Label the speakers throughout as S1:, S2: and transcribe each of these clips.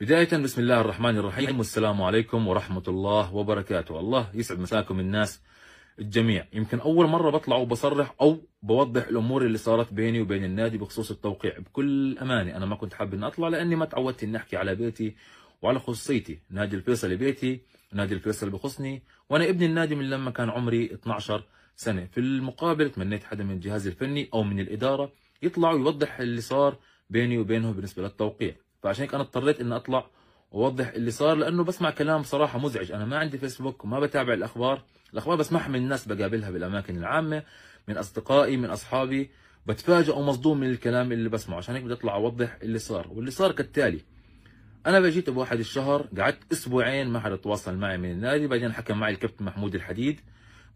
S1: بداية بسم الله الرحمن الرحيم والسلام عليكم ورحمة الله وبركاته الله يسعد مساكم الناس الجميع يمكن أول مرة بطلع وبصرح أو بوضح الأمور اللي صارت بيني وبين النادي بخصوص التوقيع بكل أمانة أنا ما كنت حابب اني أطلع لأني ما تعودت أني أحكي على بيتي وعلى خصوصيتي نادي الفيصل بيتي نادي الفيصل بخصني وأنا ابن النادي من لما كان عمري 12 سنة في المقابل تمنيت حدا من الجهاز الفني أو من الإدارة يطلع ويوضح اللي صار بيني وبينهم بالنسبة للتوقيع فعشان هيك انا اضطريت اني اطلع واوضح اللي صار لانه بسمع كلام صراحه مزعج انا ما عندي فيسبوك وما بتابع الاخبار الاخبار بسمعها من الناس بقابلها بالاماكن العامه من اصدقائي من اصحابي بتفاجئ ومصدوم من الكلام اللي بسمعه عشان هيك بدي اطلع اوضح اللي صار واللي صار كالتالي انا بجيت بواحد الشهر قعدت اسبوعين ما حدا تواصل معي من النادي بعدين حكى معي الكابتن محمود الحديد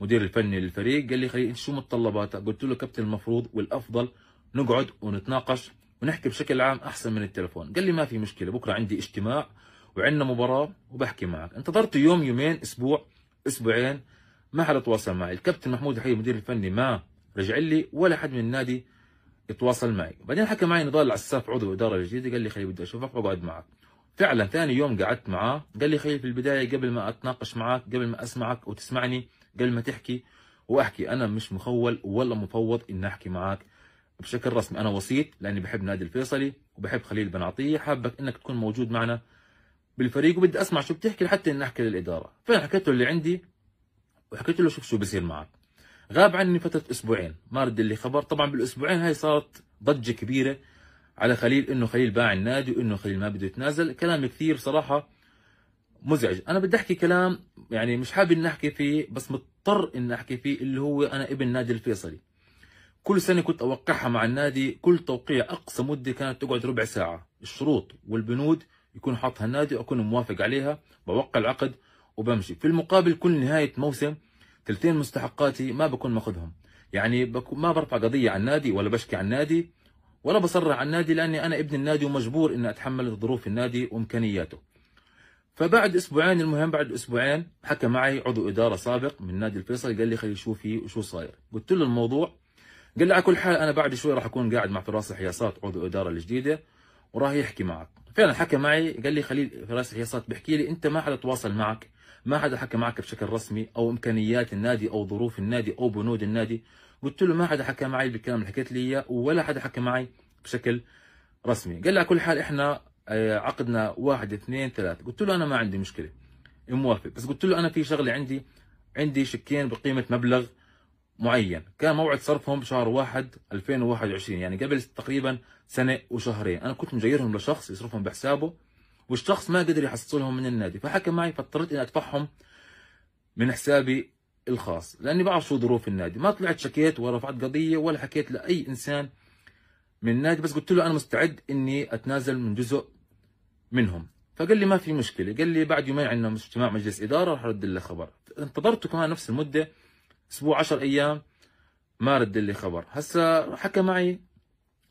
S1: مدير الفني للفريق قال لي خليل شو متطلباتك قلت له كابتن المفروض والافضل نقعد ونتناقش ونحكي بشكل عام احسن من التلفون قال لي ما في مشكله بكره عندي اجتماع وعندنا مباراه وبحكي معك انتظرت يوم يومين اسبوع اسبوعين ما حدا تواصل معي الكابتن محمود حي المدير الفني ما رجع لي ولا حد من النادي تواصل معي بعدين حكى معي نضال العساف عضو الاداره الجديده قال لي خلي بدي اشوفك واقعد معك فعلا ثاني يوم قعدت معاه قال لي خلي في البدايه قبل ما اتناقش معك قبل ما اسمعك وتسمعني قبل ما تحكي واحكي انا مش مخول ولا مفوض اني احكي معك بشكل رسمي انا وسيط لاني بحب نادي الفيصلي وبحب خليل بن عطيه حابك انك تكون موجود معنا بالفريق وبدي اسمع شو بتحكي لحتى اني احكي للاداره فانا حكيت له اللي عندي وحكيت له شوف شو بصير معك غاب عني فتره اسبوعين ما رد لي خبر طبعا بالاسبوعين هاي صارت ضجه كبيره على خليل انه خليل باع النادي وانه خليل ما بده يتنازل كلام كثير صراحه مزعج انا بدي احكي كلام يعني مش حابب اني احكي فيه بس مضطر اني احكي فيه اللي هو انا ابن نادي الفيصلي كل سنة كنت أوقعها مع النادي كل توقيع أقصى مدة كانت تقعد ربع ساعة الشروط والبنود يكون حاطها النادي وأكون موافق عليها بوقع العقد وبمشي في المقابل كل نهاية موسم ثلثين مستحقاتي ما بكون ماخذهم يعني ما برفع قضية عن النادي ولا بشكي عن النادي ولا بصرح عن النادي لأني أنا ابن النادي ومجبور أن أتحمل ظروف النادي وإمكانياته فبعد أسبوعين المهم بعد أسبوعين حكى معي عضو إدارة سابق من نادي الفيصل قال لي خلي شوفي وشو صاير قلت له الموضوع قال لي على كل حال انا بعد شوي راح اكون قاعد مع فراس الحياصات عضو الاداره الجديده وراح يحكي معك فعلا حكى معي قال لي خليل فراس الحياصات بيحكي لي انت ما حدا تواصل معك ما حدا حكى معك بشكل رسمي او امكانيات النادي او ظروف النادي او بنود النادي قلت له ما حدا حكى معي بالكلام اللي حكيت لي اياه ولا حدا حكى معي بشكل رسمي قال لي على كل حال احنا آه، عقدنا واحد اثنين ثلاث قلت له انا ما عندي مشكله موافق بس قلت له انا في شغله عندي عندي شكين بقيمه مبلغ معين كان موعد صرفهم بشهر 1 2021 يعني قبل تقريبا سنه وشهرين انا كنت مجيرهم لشخص يصرفهم بحسابه والشخص ما قدر يحصلهم من النادي فحكى معي فاضطريت اني ادفعهم من حسابي الخاص لاني بعرف شو ظروف النادي ما طلعت شكيت ولا رفعت قضيه ولا حكيت لاي انسان من النادي بس قلت له انا مستعد اني اتنازل من جزء منهم فقال لي ما في مشكله قال لي بعد يومين عندنا اجتماع مجلس اداره رح ارد لك خبر انتظرته كمان نفس المده اسبوع 10 ايام ما رد لي خبر هسا حكى معي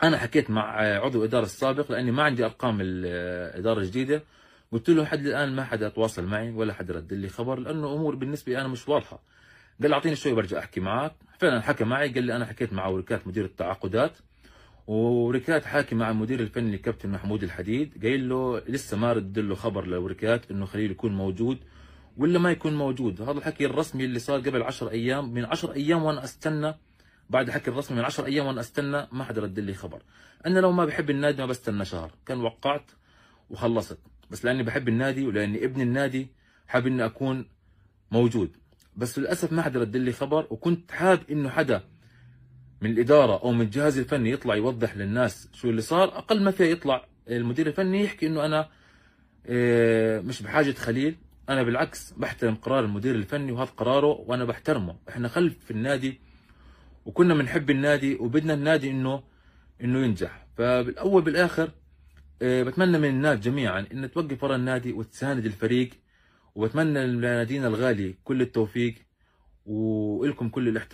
S1: انا حكيت مع عضو الادارة السابق لاني ما عندي ارقام الاداره الجديده قلت له حد الان ما حدا تواصل معي ولا حدا رد لي خبر لانه امور بالنسبه لي انا مش واضحه قال اعطيني شوي برجع احكي معك فعلا حكى معي قال لي انا حكيت مع وركات مدير التعاقدات وركات حاكي مع المدير الفني كابتن محمود الحديد قايل له لسه ما رد له خبر لوركات انه خليل يكون موجود ولا ما يكون موجود هذا الحكي الرسمي اللي صار قبل 10 ايام من 10 ايام وانا استنى بعد الحكي الرسمي من 10 ايام وانا استنى ما حدا رد لي خبر انا لو ما بحب النادي ما بستنى شهر كان وقعت وخلصت بس لاني بحب النادي ولاني ابن النادي حاب اني اكون موجود بس للاسف ما حدا رد لي خبر وكنت حاب انه حدا من الاداره او من الجهاز الفني يطلع يوضح للناس شو اللي صار اقل ما فيها يطلع المدير الفني يحكي انه انا آه، مش بحاجه خليل انا بالعكس بحترم قرار المدير الفني وهذا قراره وانا بحترمه احنا خلف في النادي وكنا بنحب النادي وبدنا النادي انه انه ينجح فبالاول بالاخر آه، بتمنى من الناس جميعا ان توقف ورا النادي وتساند الفريق وبتمنى لنادينا الغالي كل التوفيق والكم كل الاحترام